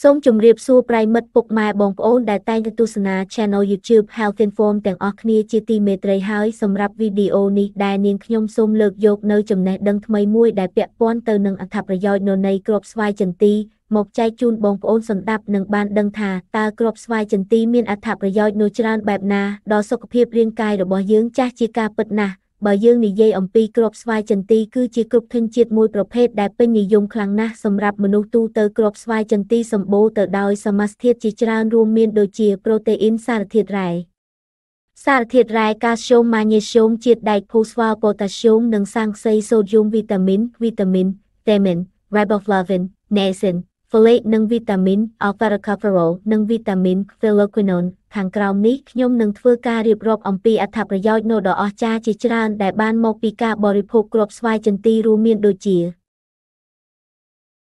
សូមជម្រាបសួរប្រិមិត្តពុកម៉ែបងប្អូនដែលតែងទស្សនា Channel YouTube Health Inform ទាំងអស់គ្នាជាទីមេត្រីហើយសម្រាប់វីដេអូនេះដែលនាងខ្ញុំសូមលើកយកនៅចំណេះដឹងថ្មីមួយដែលពាក់ព័ន្ធទៅនឹងអត្ថប្រយោជន៍នៅនៃក្របស្វាយចន្ទីមកចែកជូនបងប្អូនសម្ដាប់នឹងបានដឹងថាតើក្របស្វាយចន្ទី មានអត្ថប្រយោជន៍នោះច្រើនបែបណាដល់សុខភាពរាងកាយរបស់យើងចាស់ជាការពិតណាស់បើយើងនិយាយអំពីគ្រាប់ស្វាយចន្ទីគឺជាគ្រាប់ធញ្ញជាតិមួយប្រភេទដែលពេញនិយមខ្លាំងណាស់សម្រាប់មនុស្សទូទៅគ្រាប់ស្វាយចន្ទីសម្បូរទៅដោយសមាសធាតុជាច្រើនរួមមាន ដូចជា ប្រូតេអ៊ីនសារធាតុរ៉ែសារធាតុរ៉ែកាល់ស្យូមម៉ាញ៉េស្យូមជាតិដែកផូស្វាលប៉ូតាស្យូមនិងសាំងខ្សីសូដ្យូមវីតាមីនវីតាមីនតេមីន riboflavin, niacin, ហ្វលេតនិងវីតាមីន alpha recoverol និងវីតាមីន phylloquinone ខាងក្រោមនេះខ្ញុំនឹងធ្វើការរៀបរាប់អំពីអត្ថប្រយោជន៍នោះដ៏អស្ចារ្យជាច្រើនដែលបានមកពីការបរិភោគគ្រាប់ស្វាយចន្ទីរួមមានដូចជា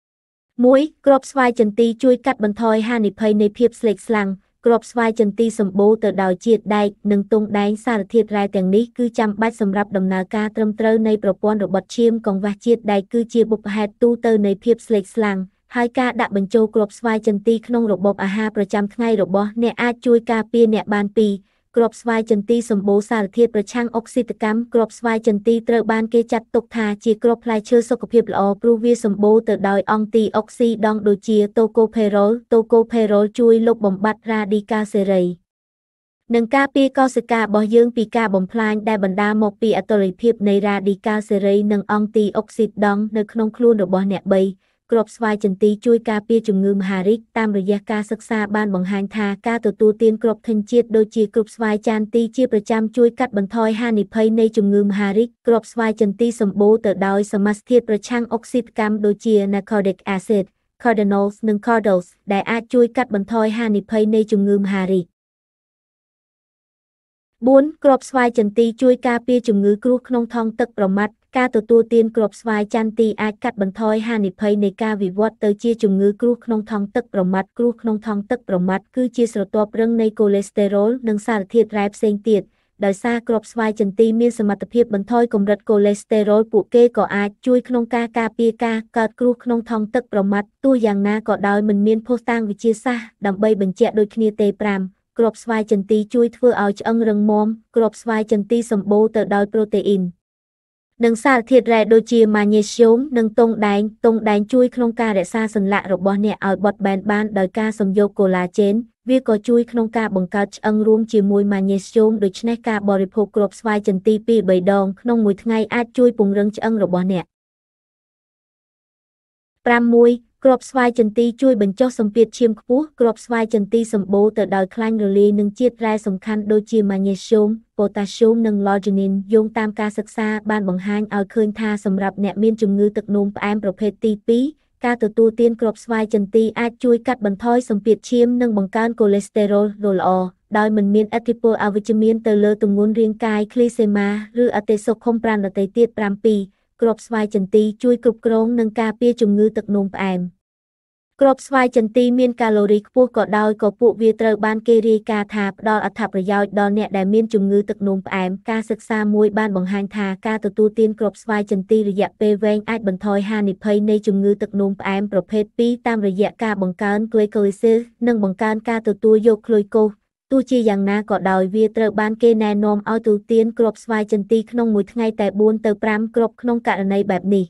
1. គ្រាប់ស្វាយចន្ទីជួយកាត់បន្ថយហានិភ័យនៃភាពស្លេកស្លាំងគ្រាប់ស្វាយចន្ទីសម្បូរទៅដោយជាតិដែកនិងទង់ដែងសារធាតុរ៉ែទាំងនេះគឺចាំបាច់សម្រាប់ដំណើរការត្រឹមត្រូវនៃប្រព័ន្ធរបត់ឈាមកង្វះជាតិដែកគឺជាបុព្វហេតុទូទៅនៃភាពស្លេកស្លាំងហើយការដាក់បញ្ចូលគ្រាប់ស្វាយចន្ទីក្នុងរបបអាហារប្រចាំថ្ងៃរបស់អ្នកអាចជួយការពារអ្នកបានពីគ្រាប់ស្វាយចន្ទីសម្បូរសារធាតុប្រឆាំងអុកស៊ីតកម្មគ្រាប់ស្វាយចន្ទីត្រូវបានគេចាត់ទុកថាជាគ្រាប់ផ្លែឈើសុខភាពល្អព្រោះវាសម្បូរទៅដោយអង្គទីអុកស៊ីដង់ដូចជាតូកូផេរ៉ុលតូកូផេរ៉ុលជួយលុបបំបាត់រ៉ាឌីកាសេរីនិងការពារកោសិការបស់យើង ពីការបំផ្លាញដែលបណ្ដាលមកពីអតុល្យភាព នៃរ៉ាឌីកាសេរីនិងអង្គទីអុកស៊ីដង់នៅក្នុងខ្លួនរបស់អ្នក៣គ្រាប់ស្វាយចន្ទីជួយការពារជំងឺមហារីកតាមរយៈការសិក្សាបានបង្ហាញថាការទទួលទានគ្រាប់ធញ្ញជាតិដូចជាគ្រាប់ស្វាយចន្ទីជាប្រចាំជួយកាត់បន្ថយហានិភ័យនៃជំងឺមហារីកគ្រាប់ស្វាយចន្ទីសម្បូរទៅដោយសមាសធាតុប្រឆាំងអុកស៊ីតកម្មដូចជា Nicordic acid, Cardanols និង Cardols ដែលអាចជួយកាត់បន្ថយហានិភ័យនៃជំងឺមហារីក4គ្រាប់ស្វាយចន្ទីជួយការពារជំងឺគ្រោះក្នុងថង់ទឹកប្រមាត់ការទទួលទានគ្រាប់ស្វាយចន្ទទីអាចកាត់បន្ថយហានិភ័យនៃការវិវត្តទៅជាជំងឺគ្រោះក្នុងថង់ទឹកប្រមាត់គ្រោះក្នុងថង់ទឹកប្រមាត់គឺជាស្រទាប់រឹងនៃកូលេស្តេរ៉ុលនិងសារធាតុរ៉ែផ្សេងទៀតដោយសារគ្រាប់ស្វាយចន្ទីមានសមត្ថភាពបន្ថយកម្រិតកូលេស្តេរ៉ុលពួកគេក៏អាចជួយក្នុងការការពារការកើតគ្រោះក្នុងថង់ទឹកប្រមាត់ទោះយ៉ាងណាក៏ដោយមិនមានភស្តុតាងវិទ្យាសាស្ត្រដើម្បីបញ្ជាក់ដូចគ្នាទេ5គ្រាប់ស្វាយចន្ទីជួយធ្វើឲ្យឆ្អឹងរឹងមាំគ្រាប់ស្វាយចន្ទីសម្បូរទៅដោយប្រូតេអ៊ីននិងសារធាតុរ៉ែដូចជាម៉ាញ៉េស្យូមនិងទង់ដែងទង់ដែងជួយក្នុងការរក្សាសន្លាក់របស់អ្នកឲ្យបត់បែនបានដោយការសំយោគកូឡាជែនវាក៏ជួយក្នុងការបង្កើតឆ្អឹងរួមជាមួយម៉ាញ៉េស្យូមដូច្នេះការបរិភោគគ្រាប់ស្វាយចន្ទី2-3ដងក្នុងមួយថ្ងៃអាចជួយពង្រឹងឆ្អឹងរបស់អ្នក6គ្រាប់ស្វាយចន្ទីជួយបញ្ចុះសម្ពាធឈាមខ្ពស់គ្រាប់ស្វាយចន្ទីសម្បូរទៅដោយខ្លាញ់រលាយនិងជាតិរ៉ែសំខាន់ដូចជាម៉ាញ៉េស្យូមប៉ូតាស្យូមនិងឡូជីនីនយោងតាមការសិក្សាបានបង្ហាញឲ្យឃើញថាសម្រាប់អ្នកមានជំងឺទឹកនោមផ្អែមប្រភេទទី2ការទទួលទានគ្រាប់ស្វាយចន្ទីអាចជួយកាត់បន្ថយសម្ពាធឈាមនិងបង្កើនកូលេស្តេរ៉ុលល្អដោយមិនមានអធិពលអវិជ្ជមានទៅលើទម្ងន់រាងកាយឃ្លីសេម៉ាឬអតិសុខុមប្រាណដទៃទៀត7គ្រាប់ស្វាយចន្ទីជួយគ្រប់គ្រងនិងការពារជំងឺទឹកនោមផ្អែមគ្រាប់ស្វាយចន្ទីមានកាឡូរីខ្ពស់ក៏ដោយក៏ពួកវាត្រូវបានគេរាយការណ៍ថាផ្ដល់អត្ថប្រយោជន៍ដល់អ្នកដែលមានជំងឺទឹកនោមផ្អែមការសិក្សាមួយបានបង្ហាញថាការទទួលទានគ្រាប់ស្វាយចន្ទីរយៈពេលវែងអាចបន្ថយហានិភ័យនៃជំងឺទឹកនោមផ្អែមប្រភេទ2តាមរយៈការបង្កើនក្លូយកូអ៊ីសិលនិងបង្កើនការទទួលយកក្លូយកូសទោះជាយ៉ាងណាក៏ដោយវាត្រូវបានគេណែនាំឲ្យទូទានគ្រាប់ស្វាយចន្ទីក្នុងមួយថ្ងៃតែ4ទៅ5គ្រាប់ក្នុងករណីបែបនេះ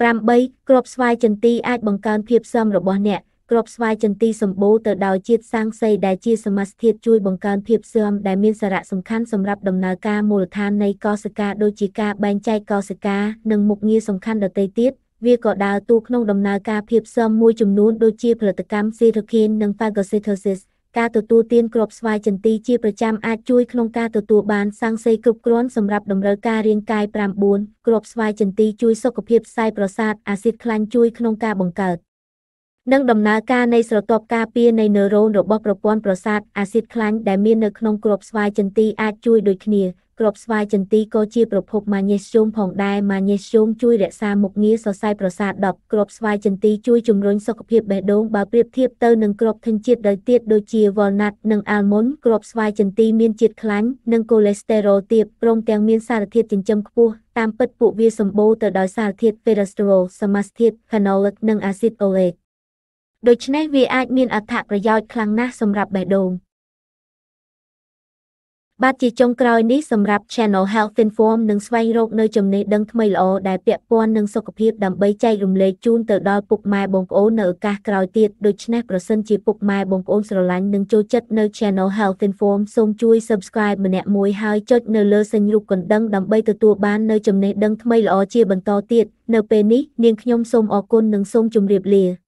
8គ្រាប់ស្វាយចន្ទីអាចបង្កើនភាពស៊ាំរបស់អ្នកគ្រាប់ស្វាយចន្ទីសម្បូរទៅដោយជាតិសាំងសីដែលជាសមាសធាតុជួយបង្កើនភាពស៊ាំដែលមានសារៈសំខាន់សម្រាប់ដំណើរការមូលដ្ឋាននៃកោសិកាដូចជាការបែងចែកកោសិកានិងមុខងារសំខាន់ដទៃទៀតវាក៏ដើរតួក្នុងដំណើរការភាពស៊ាំមួយចំនួនដូចជាផលិតកម្ម Cytokine និង Phagocytosis ការទទួលទានគ្រាប់ស្វាយចន្ទីជាប្រចាំអាចជួយក្នុងការទទួលបានសាំងសេគ្រប់គ្រាន់សម្រាប់តម្រូវការរាងកាយ9គ្រាប់ស្វាយចន្ទីជួយសុខភាពខ្សែប្រសាទអាស៊ីតខ្លាញ់ជួយក្នុងការបង្កើតនិងដំណើរការនៃស្រទាប់ការពារនៃនឺរ៉ូនរបស់ប្រព័ន្ធប្រសាទអាស៊ីតខ្លាញ់ដែលមាននៅក្នុងគ្រាប់ស្វាយចន្ទីអាចជួយដូចគ្នាគ្រាប់ស្វាយចន្ទីក៏ជាប្រភពម៉ាញ៉េស្យូមផងដែរម៉ាញ៉េស្យូមជួយរក្សាមុខងារសរសៃប្រសាទដប់គ្រាប់ស្វាយចន្ទីជួយជំរុញសុខភាពបេះដូងបើប្រៀបធៀបទៅនឹងគ្រាប់ធញ្ជាតិដោយទៀតដូចជា walnut និង almond គ្រាប់ស្វាយចន្ទីមានជាតិខ្លាញ់និង cholesterol ទាបព្រមទាំងមានសារធាតុចិញ្ចឹមខ្ពស់តាមពិតពួកវាសម្បូរទៅដោយសារធាតុ cholesterol សមាសធាតុ phenolic និងអាស៊ីត oleic ដូច្នេះវាអាចមានអត្ថប្រយោជន៍ខ្លាំងណាស់សម្រាប់បេះដូង។បាទជាចុងក្រោយនេះសម្រាប់ Channel Health Inform នឹងស្វែងរកនៅចំណេះដឹងថ្មីល្អដែលពាក់ព័ន្ធនឹងសុខភាពដើម្បីចែករំលែកជូនទៅដល់ពុកម៉ែបងប្អូននៅឱកាសក្រោយទៀតដូច្នេះប្រសិនជាពុកម៉ែបងប្អូនស្រឡាញ់និងចូលចិត្តនៅ Channel Health Inform សូមជួយ Subscribe ម្នាក់មួយហើយចុចនៅលើសញ្ញារូបកណ្ដឹងដើម្បីទទួលបាននៅចំណេះដឹងថ្មីល្អជាបន្តទៀតនៅពេលនេះនាងខ្ញុំសូមអរគុណនិងសូមជម្រាបលា